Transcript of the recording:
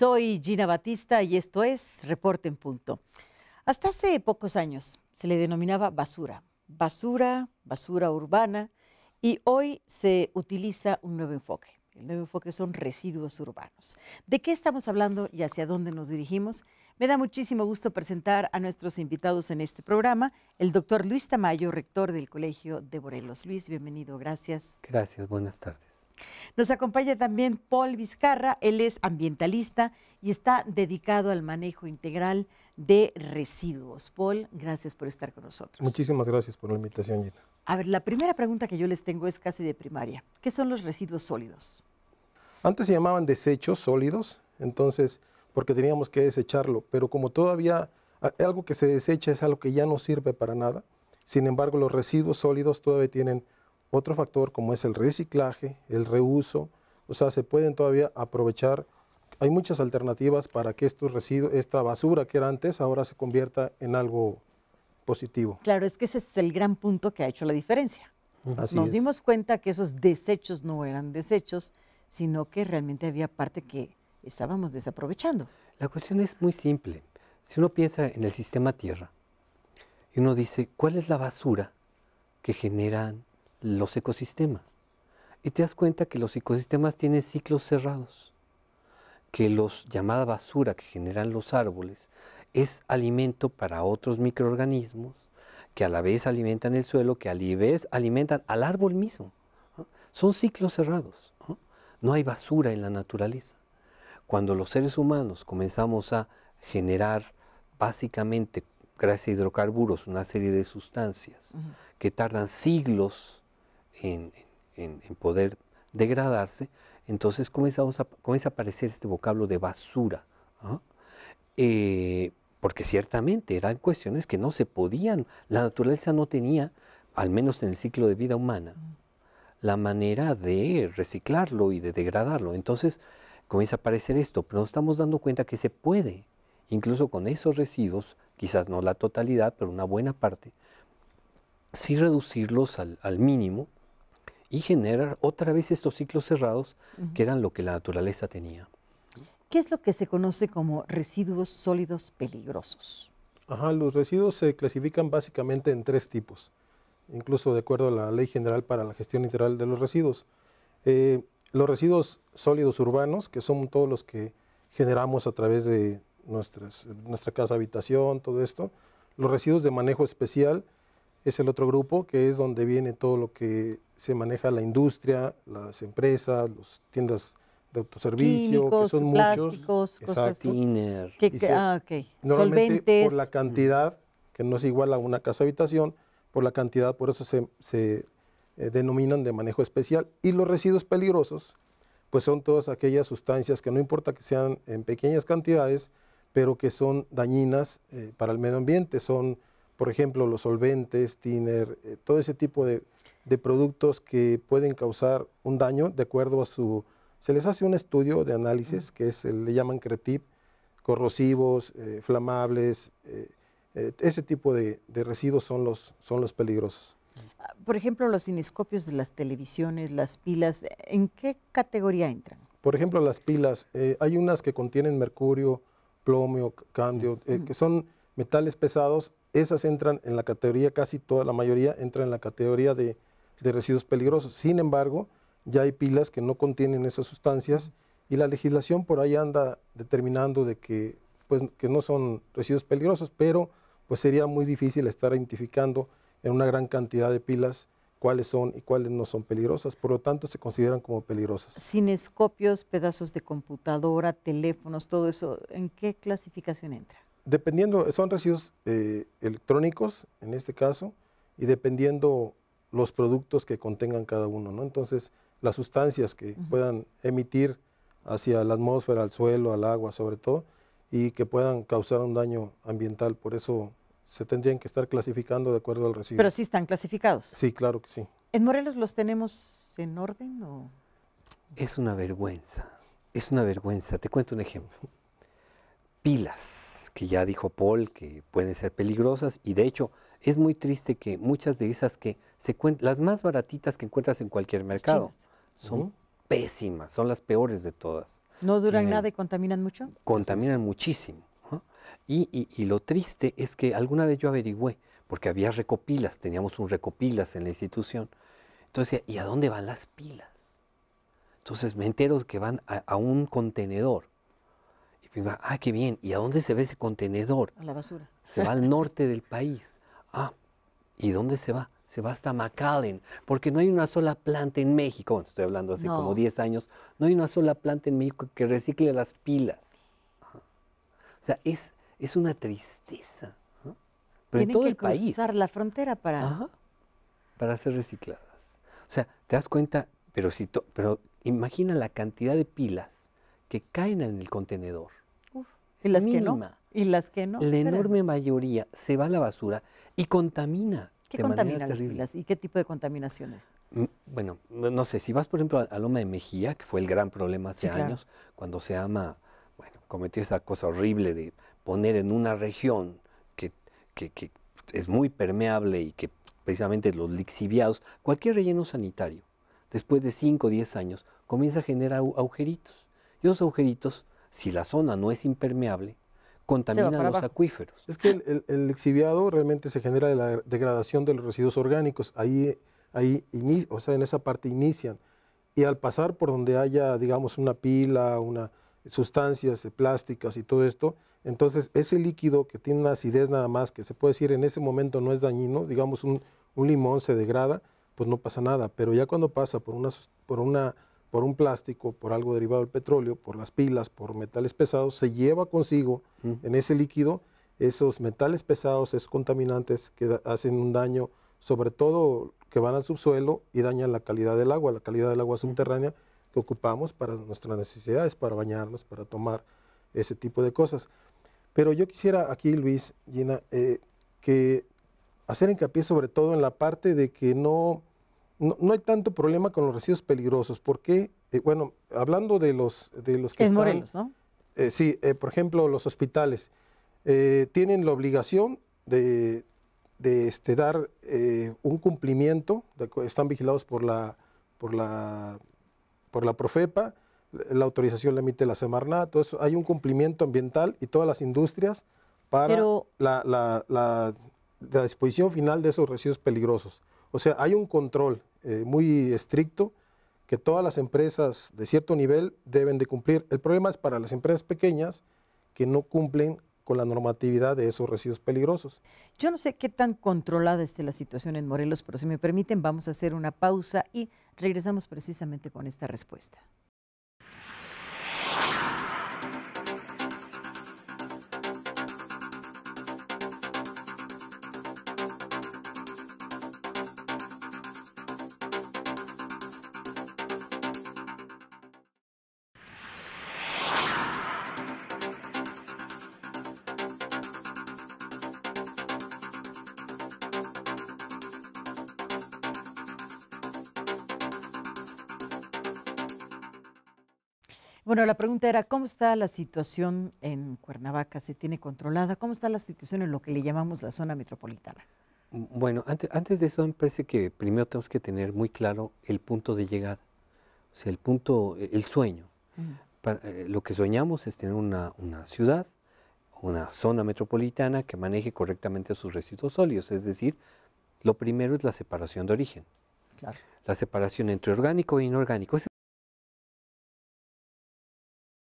Soy Gina Batista y esto es Reporte en Punto. Hasta hace pocos años se le denominaba basura, basura, basura urbana y hoy se utiliza un nuevo enfoque. El nuevo enfoque son residuos urbanos. ¿De qué estamos hablando y hacia dónde nos dirigimos? Me da muchísimo gusto presentar a nuestros invitados en este programa, el doctor Luis Tamayo, rector del Colegio de Borelos. Luis, bienvenido, gracias. Gracias, buenas tardes. Nos acompaña también Paul Vizcarra, él es ambientalista y está dedicado al manejo integral de residuos. Paul, gracias por estar con nosotros. Muchísimas gracias por la invitación, Gina. A ver, la primera pregunta que yo les tengo es casi de primaria. ¿Qué son los residuos sólidos? Antes se llamaban desechos sólidos, entonces, porque teníamos que desecharlo, pero como todavía algo que se desecha es algo que ya no sirve para nada, sin embargo, los residuos sólidos todavía tienen otro factor como es el reciclaje, el reuso, o sea, se pueden todavía aprovechar. Hay muchas alternativas para que estos residuos, esta basura que era antes, ahora se convierta en algo positivo. Claro, es que ese es el gran punto que ha hecho la diferencia. Nos dimos cuenta que esos desechos no eran desechos, sino que realmente había parte que estábamos desaprovechando. La cuestión es muy simple. Si uno piensa en el sistema Tierra y uno dice, ¿cuál es la basura que generan los ecosistemas. Y te das cuenta que los ecosistemas tienen ciclos cerrados, que los llamada basura que generan los árboles es alimento para otros microorganismos que a la vez alimentan el suelo, que a la vez alimentan al árbol mismo. Son ciclos cerrados. ¿no? hay basura en la naturaleza. Cuando los seres humanos comenzamos a generar básicamente gracias a hidrocarburos una serie de sustancias que tardan siglos en, poder degradarse, entonces a, comienza a aparecer este vocablo de basura. ¿ah? Eh, porque ciertamente eran cuestiones que no se podían, la naturaleza no tenía, al menos en el ciclo de vida humana, la manera de reciclarlo y de degradarlo. Entonces comienza a aparecer esto, pero nos estamos dando cuenta que se puede, incluso con esos residuos, quizás no la totalidad, pero una buena parte, sí reducirlos al mínimo y generar otra vez estos ciclos cerrados que eran lo que la naturaleza tenía. ¿Qué es lo que se conoce como residuos sólidos peligrosos? Ajá, los residuos se clasifican básicamente en tres tipos, incluso de acuerdo a la Ley General para la Gestión Integral de los Residuos. Eh, los residuos sólidos urbanos, que son todos los que generamos a través de nuestra casa habitación, todo esto. Los residuos de manejo especial, es el otro grupo, que es donde viene todo lo que se maneja la industria, las empresas, las tiendas de autoservicio, que son plásticos, muchos. Cosas Que, ah, Solventes. Por la cantidad, que no es igual a una casa habitación, por la cantidad, por eso se, eh, denominan de manejo especial. Y los residuos peligrosos, pues son todas aquellas sustancias que no importa que sean en pequeñas cantidades, pero que son dañinas eh, para el medio ambiente, son por ejemplo, los solventes, Tiner eh, todo ese tipo de, de, productos que pueden causar un daño de acuerdo a su... Se les hace un estudio de análisis que es, le llaman CRETIP, corrosivos, eh, flamables, eh, ese tipo de, residuos son los, son los peligrosos. Ah, por ejemplo, los cinescopios de las televisiones, las pilas, ¿en qué categoría entran? Por ejemplo, las pilas, hay unas que contienen mercurio, plomo, candio, que son metales pesados esas entran en la categoría, casi toda la mayoría entra en la categoría de, residuos peligrosos. Sin embargo, ya hay pilas que no contienen esas sustancias y la legislación por ahí anda determinando de que, pues, que no son residuos peligrosos, pero pues sería muy difícil estar identificando en una gran cantidad de pilas cuáles son y cuáles no son peligrosas, por lo tanto se consideran como peligrosas. Cinescopios, pedazos de computadora, teléfonos, todo eso, ¿en qué clasificación entra? dependiendo, son residuos eh, electrónicos en este caso, y dependiendo los productos que contengan cada uno, ¿no? Entonces, las sustancias que puedan emitir hacia la atmósfera, al suelo, al agua, sobre todo, y que puedan causar un daño ambiental. Por eso se tendrían que estar clasificando de acuerdo al residuo. Pero sí están clasificados. Sí, claro que sí. ¿En Morelos los tenemos en orden o...? Es una vergüenza, es una vergüenza. Te cuento un ejemplo pilas, que ya dijo Paul, que pueden ser peligrosas y de hecho es muy triste que muchas de esas que se cuentan, las más baratitas que encuentras en cualquier mercado, son pésimas, son las peores de todas. ¿No duran nada y contaminan mucho? Contaminan muchísimo. Y, lo triste es que alguna vez yo averigüé, porque había recopilas, teníamos un recopilas en la institución. Entonces, ¿y a dónde van las pilas? Entonces me entero que van a un contenedor ah, qué bien, ¿y a dónde se ve ese contenedor? A la basura. Se va al norte del país. Ah, ¿y dónde se va? Se va hasta McAllen, porque no hay una sola planta en México, estoy hablando hace como 10 años, no hay una sola planta en México que recicle las pilas. Ah. O sea, es, es una tristeza. Pero Tienen todo que el cruzar la frontera para... para ser recicladas. O sea, te das cuenta, pero, si pero imagina la cantidad de pilas que caen en el contenedor y las Que no, y las que no. La enorme mayoría se va a la basura y contamina. ¿Qué contamina las pilas y qué tipo de contaminaciones? Mm, bueno, no sé, si vas por ejemplo a Loma de Mejía, que fue el gran problema hace años, cuando se ama, bueno, cometió esa cosa horrible de poner en una región que, es muy permeable y que precisamente los lixiviados, cualquier relleno sanitario, después de 5 o 10 años, comienza a generar agujeritos. Y esos agujeritos si la zona no es impermeable, contamina los acuíferos. Es que el, el, realmente se genera de la degradación de los residuos orgánicos. Ahí, ahí o sea, en esa parte inician. Y al pasar por donde haya, digamos, una pila, una sustancias plásticas y todo esto, entonces ese líquido que tiene una acidez nada más, que se puede decir en ese momento no es dañino, digamos un, limón se degrada, pues no pasa nada, pero ya cuando pasa por una, por una por un plástico, por algo derivado del petróleo, por las pilas, por metales pesados, se lleva consigo mm. en ese líquido esos metales pesados, esos contaminantes que hacen un daño, sobre todo que van al subsuelo y dañan la calidad del agua, la calidad del agua mm. subterránea que ocupamos para nuestras necesidades, para bañarnos, para tomar ese tipo de cosas. Pero yo quisiera aquí, Luis, Gina, eh, que hacer hincapié sobre todo en la parte de que no no, hay tanto problema con los residuos peligrosos, porque, eh, bueno, hablando de los, de los que es están... ¿no? Eh, sí, eh, por ejemplo, los hospitales tienen la obligación de, de este, dar un cumplimiento, están vigilados por la, por la, por la Profepa, la autorización la emite la Semarnat, todo hay un cumplimiento ambiental y todas las industrias para la, la, la disposición final de esos residuos peligrosos. O sea, hay un control eh, muy estricto que todas las empresas de cierto nivel deben de cumplir. El problema es para las empresas pequeñas que no cumplen con la normatividad de esos residuos peligrosos. Yo no sé qué tan controlada esté la situación en Morelos, pero si me permiten vamos a hacer una pausa y regresamos precisamente con esta respuesta. Bueno, la pregunta era, ¿cómo está la situación en Cuernavaca? ¿Se tiene controlada? ¿Cómo está la situación en lo que le llamamos la zona metropolitana? Mm, bueno, antes, de eso me parece que primero tenemos que tener muy claro el punto de llegada, o sea, el punto, e, el sueño. Eh, lo que soñamos es tener una, una ciudad, una zona metropolitana que maneje correctamente sus residuos sólidos, es decir, lo primero es la separación de origen. La separación entre orgánico e inorgánico.